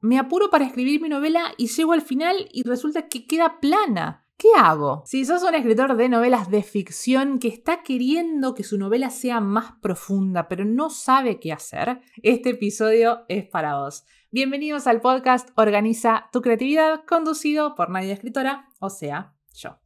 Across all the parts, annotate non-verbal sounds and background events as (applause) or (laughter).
me apuro para escribir mi novela y llego al final y resulta que queda plana. ¿Qué hago? Si sos un escritor de novelas de ficción que está queriendo que su novela sea más profunda, pero no sabe qué hacer, este episodio es para vos. Bienvenidos al podcast Organiza tu creatividad, conducido por nadie Escritora, o sea, yo.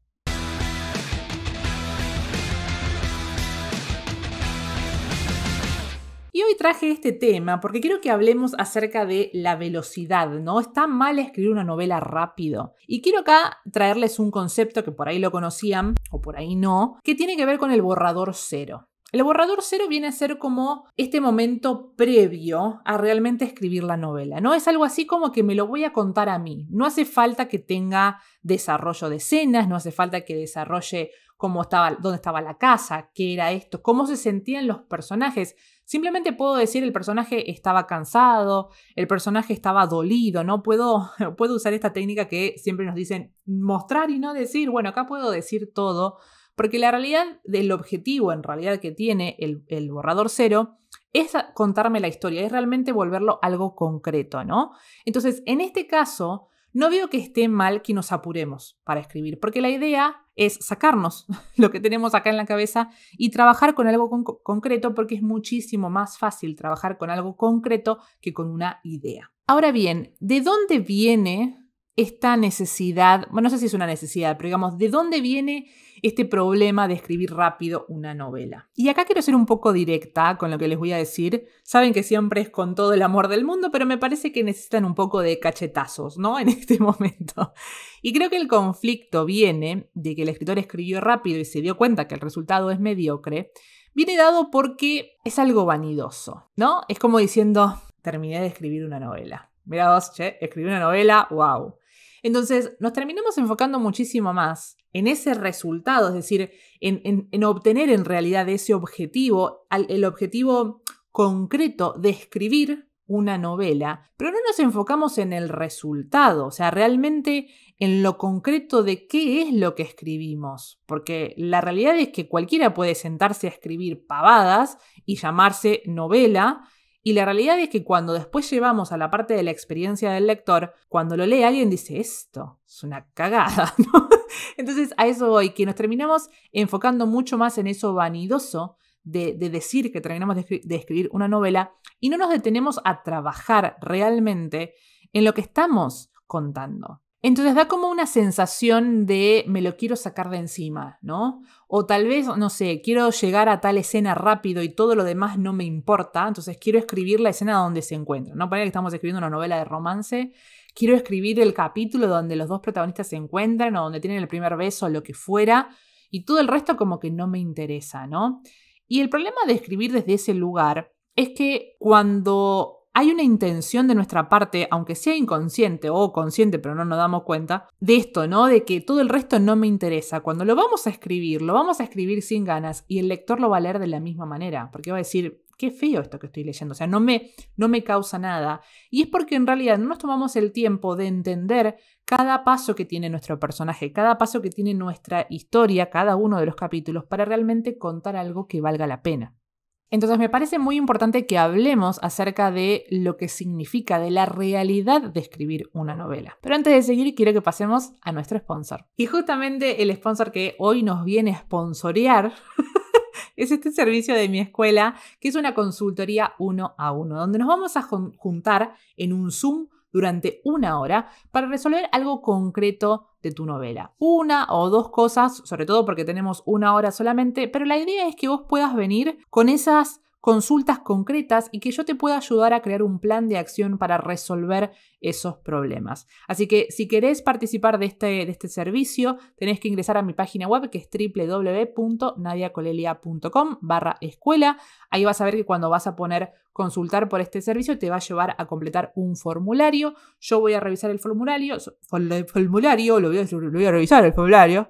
Y hoy traje este tema porque quiero que hablemos acerca de la velocidad, ¿no? Está mal escribir una novela rápido. Y quiero acá traerles un concepto que por ahí lo conocían, o por ahí no, que tiene que ver con el borrador cero. El borrador cero viene a ser como este momento previo a realmente escribir la novela, ¿no? Es algo así como que me lo voy a contar a mí. No hace falta que tenga desarrollo de escenas, no hace falta que desarrolle cómo estaba, dónde estaba la casa, qué era esto, cómo se sentían los personajes. Simplemente puedo decir el personaje estaba cansado, el personaje estaba dolido, ¿no? Puedo, (laughs) puedo usar esta técnica que siempre nos dicen mostrar y no decir. Bueno, acá puedo decir todo, porque la realidad del objetivo en realidad que tiene el, el borrador cero es contarme la historia, es realmente volverlo algo concreto, ¿no? Entonces, en este caso, no veo que esté mal que nos apuremos para escribir, porque la idea es sacarnos (laughs) lo que tenemos acá en la cabeza y trabajar con algo concreto, porque es muchísimo más fácil trabajar con algo concreto que con una idea. Ahora bien, ¿de dónde viene esta necesidad, bueno, no sé si es una necesidad, pero digamos, ¿de dónde viene este problema de escribir rápido una novela? Y acá quiero ser un poco directa con lo que les voy a decir. Saben que siempre es con todo el amor del mundo, pero me parece que necesitan un poco de cachetazos, ¿no? (laughs) En este momento. Y creo que el conflicto viene de que el escritor escribió rápido y se dio cuenta que el resultado es mediocre. Viene dado porque es algo vanidoso, ¿no? Es como diciendo, terminé de escribir una novela. Mira vos, che, escribí una novela, wow. Entonces, nos terminamos enfocando muchísimo más en ese resultado, es decir, en, obtener en realidad ese objetivo, el objetivo concreto de escribir una novela, pero no nos enfocamos en el resultado, o sea, realmente en lo concreto de qué es lo que escribimos, porque la realidad es que cualquiera puede sentarse a escribir pavadas y llamarse novela, y la realidad es que cuando después llevamos a la parte de la experiencia del lector, cuando lo lee alguien dice, esto es una cagada, (laughs) Entonces a eso voy, que nos terminamos enfocando mucho más en eso vanidoso de, decir que terminamos de escribir una novela y no nos detenemos a trabajar realmente en lo que estamos contando. Entonces da como una sensación de me lo quiero sacar de encima, ¿no? O tal vez, no sé, quiero llegar a tal escena rápido y todo lo demás no me importa, entonces quiero escribir la escena donde se encuentra. No para que estamos escribiendo una novela de romance, quiero escribir el capítulo donde los dos protagonistas se encuentran o donde tienen el primer beso o lo que fuera, y todo el resto como que no me interesa, ¿no? Y el problema de escribir desde ese lugar es que cuando hay una intención de nuestra parte, aunque sea inconsciente o consciente, pero no nos damos cuenta, de esto, ¿no? De que todo el resto no me interesa. Cuando lo vamos a escribir, lo vamos a escribir sin ganas y el lector lo va a leer de la misma manera, porque va a decir, qué feo esto que estoy leyendo, o sea, no me, no me causa nada. Y es porque en realidad no nos tomamos el tiempo de entender cada paso que tiene nuestro personaje, cada paso que tiene nuestra historia, cada uno de los capítulos, para realmente contar algo que valga la pena. Entonces me parece muy importante que hablemos acerca de lo que significa, de la realidad de escribir una novela. Pero antes de seguir, quiero que pasemos a nuestro sponsor. Y justamente el sponsor que hoy nos viene a sponsorear (laughs) es este servicio de mi escuela, que es una consultoría uno a uno, donde nos vamos a juntar en un Zoom durante una hora para resolver algo concreto de tu novela. Una o dos cosas, sobre todo porque tenemos una hora solamente, pero la idea es que vos puedas venir con esas consultas concretas y que yo te pueda ayudar a crear un plan de acción para resolver esos problemas. Así que si querés participar de este, de este servicio, tenés que ingresar a mi página web que es www.nadiacolelia.com barra escuela. Ahí vas a ver que cuando vas a poner consultar por este servicio te va a llevar a completar un formulario. Yo voy a revisar el formulario, el formulario, lo voy a revisar el formulario.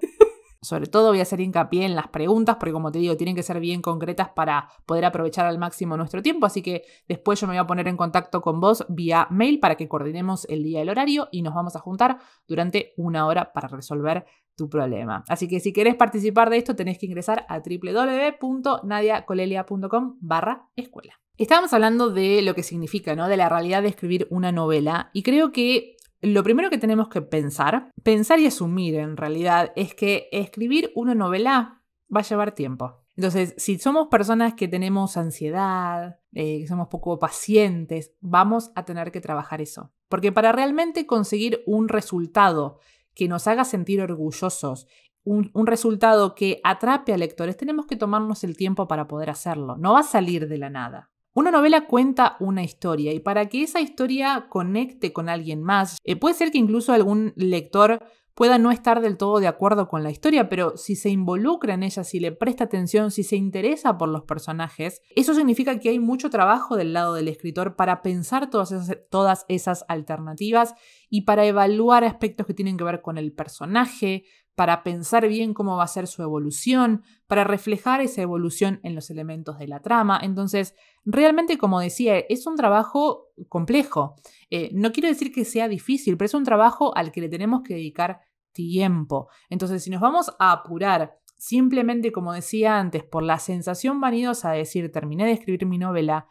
Sobre todo voy a hacer hincapié en las preguntas, porque como te digo, tienen que ser bien concretas para poder aprovechar al máximo nuestro tiempo. Así que después yo me voy a poner en contacto con vos vía mail para que coordinemos el día y el horario y nos vamos a juntar durante una hora para resolver tu problema. Así que si querés participar de esto, tenés que ingresar a www.nadiacolelia.com barra escuela. Estábamos hablando de lo que significa, ¿no? De la realidad de escribir una novela y creo que lo primero que tenemos que pensar, pensar y asumir en realidad, es que escribir una novela va a llevar tiempo. Entonces, si somos personas que tenemos ansiedad, eh, que somos poco pacientes, vamos a tener que trabajar eso. Porque para realmente conseguir un resultado que nos haga sentir orgullosos, un, resultado que atrape a lectores, tenemos que tomarnos el tiempo para poder hacerlo. No va a salir de la nada. Una novela cuenta una historia y para que esa historia conecte con alguien más, eh, puede ser que incluso algún lector pueda no estar del todo de acuerdo con la historia, pero si se involucra en ella, si le presta atención, si se interesa por los personajes, eso significa que hay mucho trabajo del lado del escritor para pensar todas todas esas alternativas y para evaluar aspectos que tienen que ver con el personaje, para pensar bien cómo va a ser su evolución, para reflejar esa evolución en los elementos de la trama. Entonces, realmente, como decía, es un trabajo complejo. Eh, no quiero decir que sea difícil, pero es un trabajo al que le tenemos que dedicar tiempo. Entonces, si nos vamos a apurar simplemente, como decía antes, por la sensación vanidosa de decir, terminé de escribir mi novela,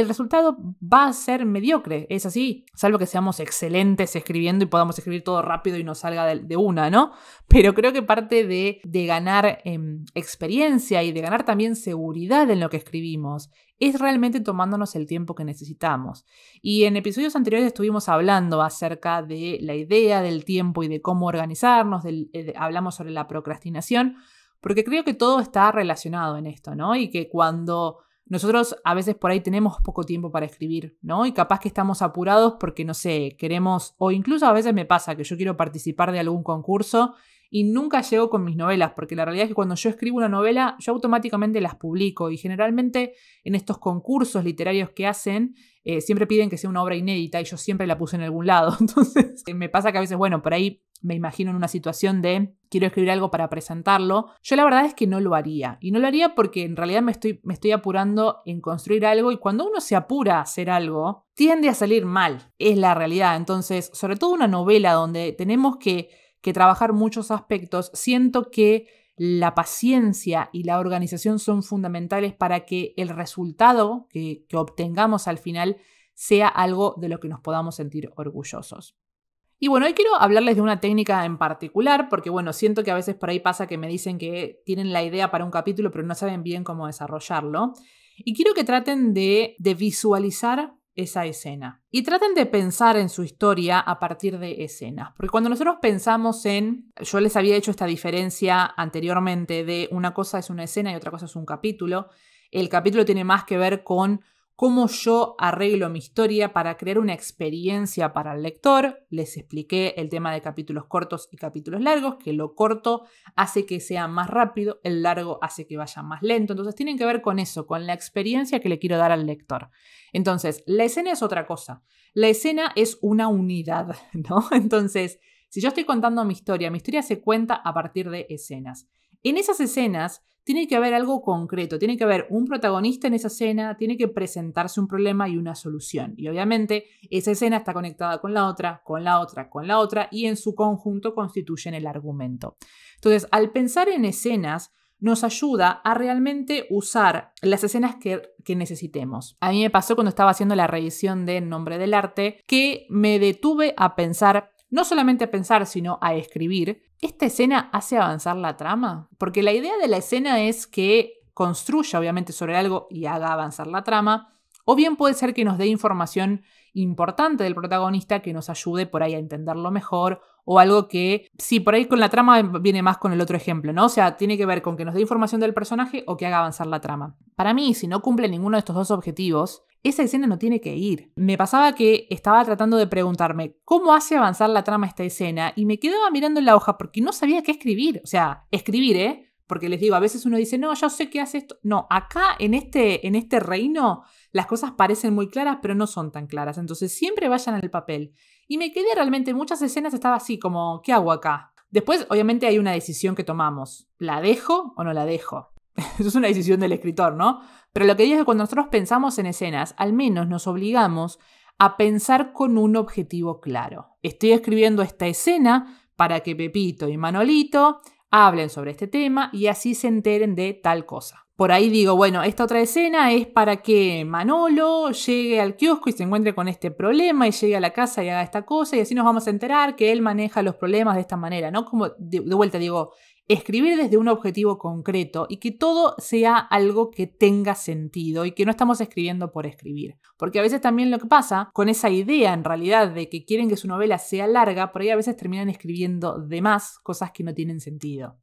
el resultado va a ser mediocre, es así, salvo que seamos excelentes escribiendo y podamos escribir todo rápido y nos salga de, una, ¿no? Pero creo que parte de, ganar em, experiencia y de ganar también seguridad en lo que escribimos es realmente tomándonos el tiempo que necesitamos. Y en episodios anteriores estuvimos hablando acerca de la idea del tiempo y de cómo organizarnos, eh, hablamos sobre la procrastinación, porque creo que todo está relacionado en esto, ¿no? Y que cuando nosotros a veces por ahí tenemos poco tiempo para escribir, ¿no? Y capaz que estamos apurados porque, no sé, queremos, o incluso a veces me pasa que yo quiero participar de algún concurso y nunca llego con mis novelas, porque la realidad es que cuando yo escribo una novela, yo automáticamente las publico y generalmente en estos concursos literarios que hacen, eh, siempre piden que sea una obra inédita y yo siempre la puse en algún lado. (laughs) Entonces, me pasa que a veces, bueno, por ahí me imagino en una situación de quiero escribir algo para presentarlo, yo la verdad es que no lo haría. Y no lo haría porque en realidad me estoy, apurando en construir algo y cuando uno se apura a hacer algo, tiende a salir mal. Es la realidad. Entonces, sobre todo una novela donde tenemos que, trabajar muchos aspectos, siento que la paciencia y la organización son fundamentales para que el resultado que obtengamos al final sea algo de lo que nos podamos sentir orgullosos. Y bueno, hoy quiero hablarles de una técnica en particular, porque bueno, siento que a veces por ahí pasa que me dicen que tienen la idea para un capítulo, pero no saben bien cómo desarrollarlo. Y quiero que traten de, de visualizar esa escena. Y traten de pensar en su historia a partir de escenas, porque cuando nosotros pensamos en, yo les había hecho esta diferencia anteriormente de una cosa es una escena y otra cosa es un capítulo, el capítulo tiene más que ver con cómo yo arreglo mi historia para crear una experiencia para el lector. Les expliqué el tema de capítulos cortos y capítulos largos, que lo corto hace que sea más rápido, el largo hace que vaya más lento. Entonces tienen que ver con eso, con la experiencia que le quiero dar al lector. Entonces, la escena es otra cosa. La escena es una unidad, (laughs) ¿no? Entonces, si yo estoy contando mi historia, mi historia se cuenta a partir de escenas. En esas escenas tiene que haber algo concreto, tiene que haber un protagonista en esa escena, tiene que presentarse un problema y una solución. Y obviamente esa escena está conectada con la otra, con la otra, con la otra y en su conjunto constituyen el argumento. Entonces, al pensar en escenas, nos ayuda a realmente usar las escenas que, necesitemos. A mí me pasó cuando estaba haciendo la revisión de Nombre del Arte que me detuve a pensar no solamente a pensar, sino a escribir, ¿esta escena hace avanzar la trama? Porque la idea de la escena es que construya obviamente sobre algo y haga avanzar la trama, o bien puede ser que nos dé información importante del protagonista que nos ayude por ahí a entenderlo mejor o algo que, si por ahí con la trama viene más con el otro ejemplo, ¿no? O sea, tiene que ver con que nos dé información del personaje o que haga avanzar la trama. Para mí, si no cumple ninguno de estos dos objetivos, esa escena no tiene que ir. Me pasaba que estaba tratando de preguntarme cómo hace avanzar la trama esta escena y me quedaba mirando en la hoja porque no sabía qué escribir. O sea, escribir, ¿eh? Porque les digo, a veces uno dice, no, yo sé qué hace esto. No, acá en este, en este reino las cosas parecen muy claras, pero no son tan claras. Entonces siempre vayan al papel. Y me quedé realmente, muchas escenas estaba así, como, ¿qué hago acá? Después, obviamente, hay una decisión que tomamos. ¿La dejo o no la dejo? (laughs) Eso es una decisión del escritor, ¿no? Pero lo que digo es que cuando nosotros pensamos en escenas, al menos nos obligamos a pensar con un objetivo claro. Estoy escribiendo esta escena para que Pepito y Manolito hablen sobre este tema y así se enteren de tal cosa. Por ahí digo, bueno, esta otra escena es para que Manolo llegue al kiosco y se encuentre con este problema y llegue a la casa y haga esta cosa y así nos vamos a enterar que él maneja los problemas de esta manera, ¿no? Como de, vuelta digo, escribir desde un objetivo concreto y que todo sea algo que tenga sentido y que no estamos escribiendo por escribir. Porque a veces también lo que pasa con esa idea en realidad de que quieren que su novela sea larga, por ahí a veces terminan escribiendo de más cosas que no tienen sentido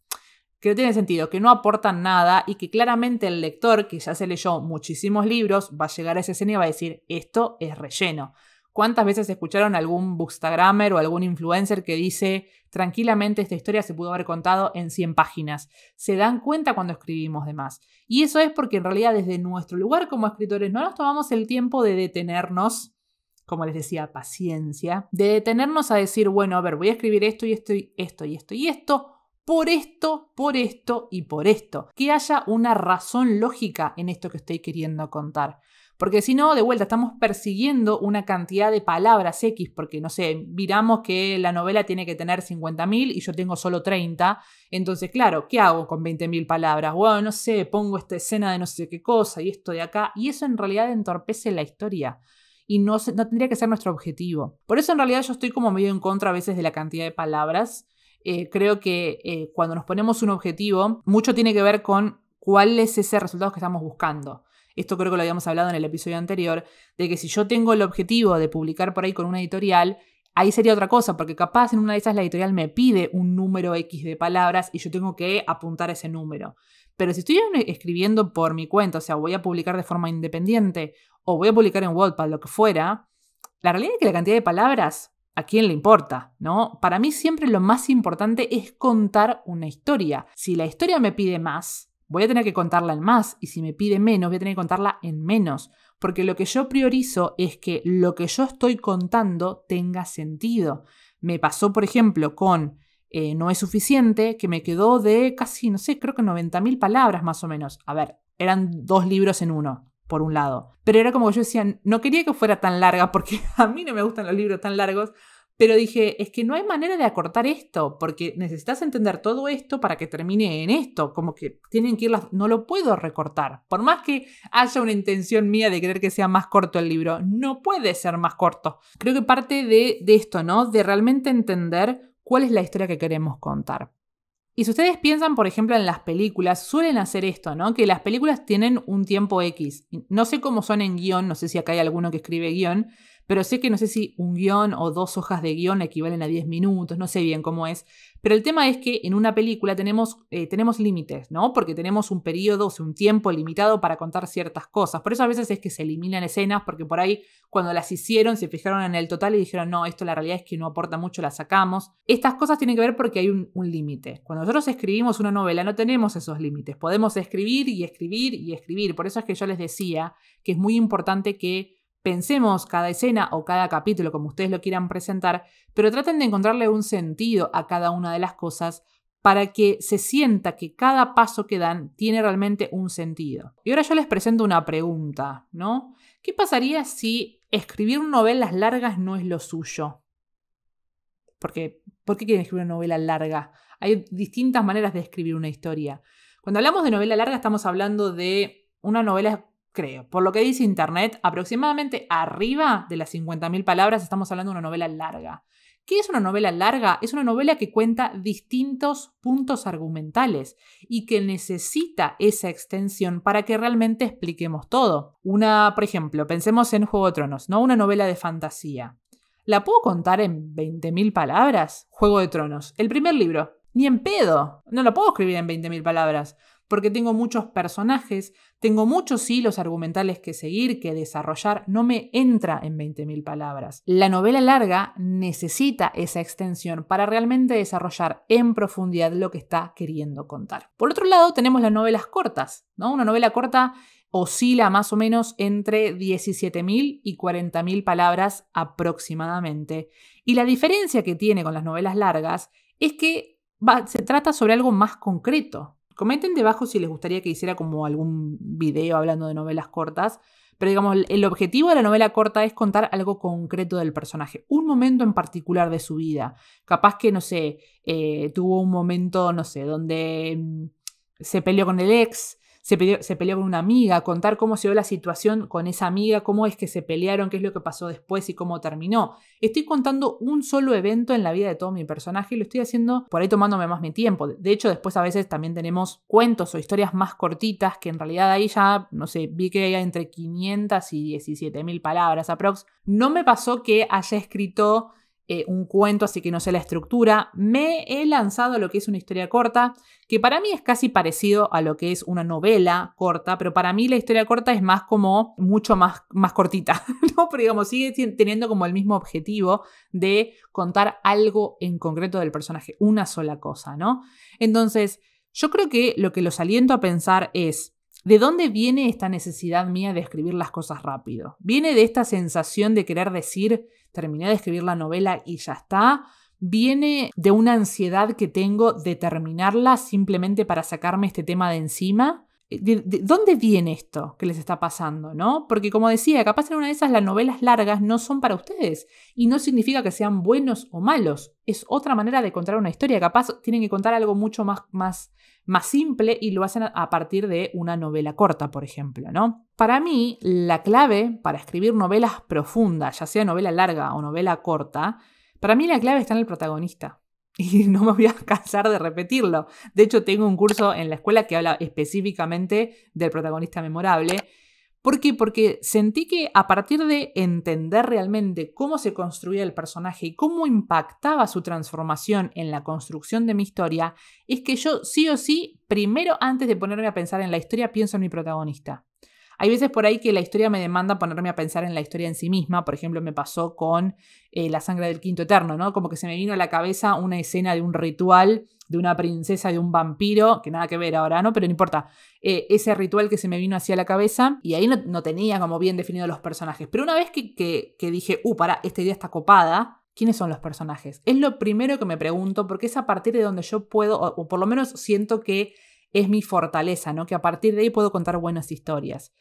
que no tienen sentido, que no aportan nada y que claramente el lector, que ya se leyó muchísimos libros, va a llegar a esa escena y va a decir, esto es relleno. ¿Cuántas veces escucharon algún bookstagrammer o algún influencer que dice, tranquilamente esta historia se pudo haber contado en 100 páginas? Se dan cuenta cuando escribimos de más. Y eso es porque en realidad desde nuestro lugar como escritores no nos tomamos el tiempo de detenernos, como les decía, paciencia, de detenernos a decir, bueno, a ver, voy a escribir esto y esto y esto y esto y esto. Por esto, por esto y por esto. Que haya una razón lógica en esto que estoy queriendo contar. Porque si no, de vuelta, estamos persiguiendo una cantidad de palabras X, porque no sé, miramos que la novela tiene que tener 50.000 y yo tengo solo 30. Entonces, claro, ¿qué hago con 20.000 palabras? Bueno, no sé, pongo esta escena de no sé qué cosa y esto de acá. Y eso en realidad entorpece la historia y no, tendría que ser nuestro objetivo. Por eso en realidad yo estoy como medio en contra a veces de la cantidad de palabras. Eh, creo que eh, cuando nos ponemos un objetivo, mucho tiene que ver con cuál es ese resultado que estamos buscando esto creo que lo habíamos hablado en el episodio anterior, de que si yo tengo el objetivo de publicar por ahí con una editorial, ahí sería otra cosa, porque capaz en una de esas la editorial me pide un número X de palabras y yo tengo que apuntar ese número. Pero si estoy escribiendo por mi cuenta, o sea, voy a publicar de forma independiente o voy a publicar en WordPad, lo que fuera, la realidad es que la cantidad de palabras, ¿a quién le importa? ¿No? Para mí siempre lo más importante es contar una historia. Si la historia me pide más, voy a tener que contarla en más y si me pide menos, voy a tener que contarla en menos, porque lo que yo priorizo es que lo que yo estoy contando tenga sentido. Me pasó, por ejemplo, con eh, No es suficiente, que me quedó de casi, no sé, creo que 90.000 palabras más o menos. A ver, eran dos libros en uno, por un lado. Pero era como yo decía, no quería que fuera tan larga, porque (laughs) a mí no me gustan los libros tan largos, pero dije, es que no hay manera de acortar esto, porque necesitas entender todo esto para que termine en esto, como que tienen que ir No lo puedo recortar, por más que haya una intención mía de querer que sea más corto el libro, no puede ser más corto. Creo que parte de, de esto, ¿no? De realmente entender cuál es la historia que queremos contar. Y si ustedes piensan, por ejemplo, en las películas, suelen hacer esto, ¿no? Que las películas tienen un tiempo X. No sé cómo son en guión, no sé si acá hay alguno que escribe guión, pero sé que no sé si un guión o dos hojas de guión equivalen a 10 minutos, no sé bien cómo es, pero el tema es que en una película tenemos, eh, tenemos límites, ¿no? Porque tenemos un periodo, o un tiempo limitado para contar ciertas cosas, por eso a veces es que se eliminan escenas, porque por ahí cuando las hicieron se fijaron en el total y dijeron, no, esto la realidad es que no aporta mucho, la sacamos. Estas cosas tienen que ver porque hay un límite. Cuando nosotros escribimos una novela no tenemos esos límites, podemos escribir y escribir y escribir, por eso es que yo les decía que es muy importante que pensemos cada escena o cada capítulo como ustedes lo quieran presentar, pero traten de encontrarle un sentido a cada una de las cosas para que se sienta que cada paso que dan tiene realmente un sentido. Y ahora yo les presento una pregunta, ¿no? ¿Qué pasaría si escribir novelas largas no es lo suyo? Porque, ¿por qué quieren escribir una novela larga? Hay distintas maneras de escribir una historia. Cuando hablamos de novela larga estamos hablando de una novela creo. Por lo que dice Internet, aproximadamente arriba de las 50.000 palabras estamos hablando de una novela larga. ¿Qué es una novela larga? Es una novela que cuenta distintos puntos argumentales y que necesita esa extensión para que realmente expliquemos todo. Una, por ejemplo, pensemos en Juego de Tronos, ¿no? Una novela de fantasía. ¿La puedo contar en 20.000 palabras? Juego de Tronos, el primer libro. Ni en pedo. No lo puedo escribir en 20.000 palabras porque tengo muchos personajes, tengo muchos hilos argumentales que seguir, que desarrollar, no me entra en 20.000 palabras. La novela larga necesita esa extensión para realmente desarrollar en profundidad lo que está queriendo contar. Por otro lado, tenemos las novelas cortas, Una novela corta oscila más o menos entre 17.000 y 40.000 palabras aproximadamente. Y la diferencia que tiene con las novelas largas es que se trata sobre algo más concreto, Comenten debajo si les gustaría que hiciera como algún video hablando de novelas cortas. Pero digamos, el objetivo de la novela corta es contar algo concreto del personaje, un momento en particular de su vida. Capaz que, no sé, eh, tuvo un momento, no sé, donde mm, se peleó con el ex, se peleó, con una amiga, contar cómo se dio la situación con esa amiga, cómo es que se pelearon, qué es lo que pasó después y cómo terminó. Estoy contando un solo evento en la vida de todo mi personaje y lo estoy haciendo por ahí tomándome más mi tiempo. De hecho, después a veces también tenemos cuentos o historias más cortitas que en realidad ahí ya, no sé, vi que hay entre 500 y 17 mil palabras aprox. No me pasó que haya escrito eh, un cuento, así que no sé la estructura. Me he lanzado a lo que es una historia corta, que para mí es casi parecido a lo que es una novela corta, pero para mí la historia corta es más como mucho más, más cortita, (laughs) ¿no? Pero digamos, sigue teniendo como el mismo objetivo de contar algo en concreto del personaje, una sola cosa, ¿no? Entonces, yo creo que lo que los aliento a pensar es, ¿De dónde viene esta necesidad mía de escribir las cosas rápido? ¿Viene de esta sensación de querer decir, terminé de escribir la novela y ya está? ¿Viene de una ansiedad que tengo de terminarla simplemente para sacarme este tema de encima? Eh, de, dónde viene esto que les está pasando, ¿no? Porque como decía, capaz en una de esas las novelas largas no son para ustedes y no significa que sean buenos o malos, es otra manera de contar una historia, capaz tienen que contar algo mucho más, más, más simple y lo hacen a partir de una novela corta, por ejemplo, ¿no? Para mí, la clave para escribir novelas profundas, ya sea novela larga o novela corta, para mí la clave está en el protagonista. (laughs) y no me voy a cansar de repetirlo. De hecho, tengo un curso en la escuela que habla específicamente del protagonista memorable. ¿Por qué? Porque sentí que a partir de entender realmente cómo se construía el personaje y cómo impactaba su transformación en la construcción de mi historia, es que yo sí o sí, primero antes de ponerme a pensar en la historia, pienso en mi protagonista. Hay veces por ahí que la historia me demanda ponerme a pensar en la historia en sí misma. Por ejemplo, me pasó con eh, La sangre del quinto eterno, ¿no? Como que se me vino a la cabeza una escena de un ritual de una princesa, de un vampiro, que nada que ver ahora, ¿no? Pero no importa. Eh, ese ritual que se me vino hacia la cabeza y ahí no, tenía como bien definidos los personajes. Pero una vez que, que, dije, uh, para, esta idea está copada, ¿Quiénes son los personajes? Es lo primero que me pregunto porque es a partir de donde yo puedo, o, por lo menos siento que es mi fortaleza, ¿no? Que a partir de ahí puedo contar buenas historias.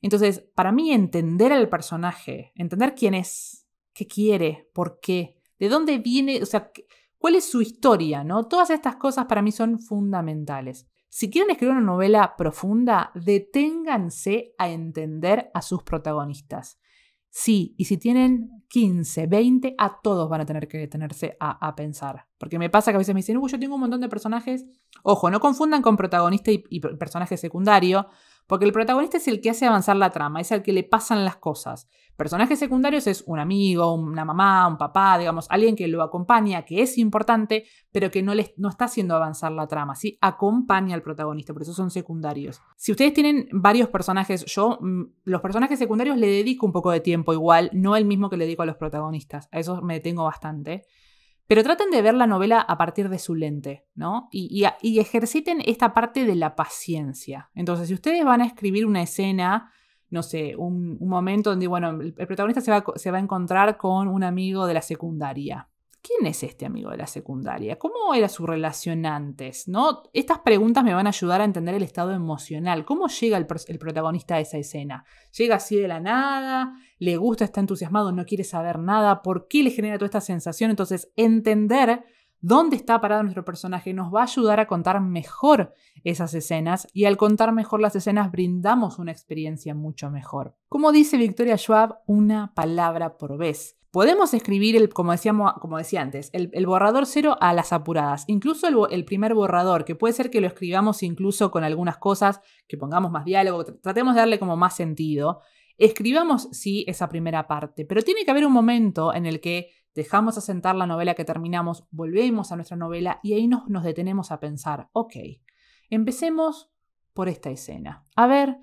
Entonces, para mí entender al personaje, entender quién es, qué quiere, por qué, de dónde viene, o sea, cuál es su historia, ¿no? Todas estas cosas para mí son fundamentales. Si quieren escribir una novela profunda, deténganse a entender a sus protagonistas. Sí, y si tienen 15, 20, a todos van a tener que detenerse a, pensar. Porque me pasa que a veces me dicen, uy, yo tengo un montón de personajes. Ojo, no confundan con protagonista y personaje secundario, porque el protagonista es el que hace avanzar la trama, es el que le pasan las cosas. Personajes secundarios es un amigo, una mamá, un papá, digamos, alguien que lo acompaña, que es importante, pero que no, no está haciendo avanzar la trama, ¿sí? Acompaña al protagonista, por eso son secundarios. Si ustedes tienen varios personajes, yo mm, los personajes secundarios le dedico un poco de tiempo igual, no el mismo que le dedico a los protagonistas, a eso me detengo bastante. Pero traten de ver la novela a partir de su lente, ¿no? Y, ejerciten esta parte de la paciencia. Entonces, si ustedes van a escribir una escena no sé, un, momento donde, bueno, el, protagonista se va, a encontrar con un amigo de la secundaria. ¿quién es este amigo de la secundaria? ¿Cómo era su relación antes? ¿No? Estas preguntas me van a ayudar a entender el estado emocional. ¿Cómo llega el, el, protagonista a esa escena? ¿Llega así de la nada? ¿Le gusta? ¿Está entusiasmado? ¿No quiere saber nada? ¿Por qué le genera toda esta sensación? Entonces, entender dónde está parado nuestro personaje nos va a ayudar a contar mejor esas escenas y al contar mejor las escenas brindamos una experiencia mucho mejor. Como dice Victoria Schwab, una palabra por vez. Podemos escribir, el, como, decíamos, como decía antes, el, borrador cero a las apuradas. Incluso el, primer borrador, que puede ser que lo escribamos incluso con algunas cosas, que pongamos más diálogo, tratemos de darle como más sentido. Escribamos, sí, esa primera parte, pero tiene que haber un momento en el que dejamos asentar la novela que terminamos, volvemos a nuestra novela y ahí nos, nos detenemos a pensar, ok, empecemos por esta escena. A ver,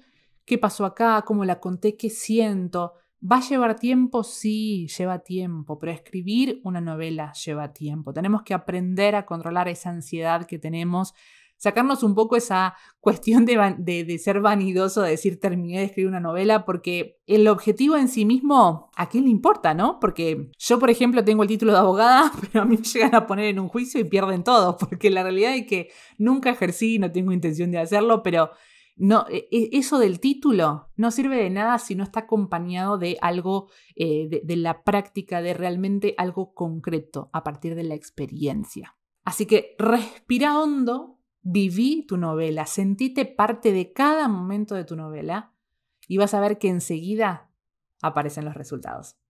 ¿qué pasó acá? ¿Cómo la conté? ¿Qué siento? ¿Va a llevar tiempo? Sí, lleva tiempo, pero escribir una novela lleva tiempo. Tenemos que aprender a controlar esa ansiedad que tenemos, sacarnos un poco esa cuestión de, de, ser vanidoso, de decir terminé de escribir una novela, porque el objetivo en sí mismo, ¿a quién le importa, no? Porque yo, por ejemplo, tengo el título de abogada, (laughs) pero a mí me llegan a poner en un juicio y pierden todo, porque la realidad es que nunca ejercí, no tengo intención de hacerlo, pero no, e, e, eso del título no sirve de nada si no está acompañado de algo, eh, de, la práctica, de realmente algo concreto a partir de la experiencia. Así que respira hondo, viví tu novela, sentíte parte de cada momento de tu novela y vas a ver que enseguida aparecen los resultados.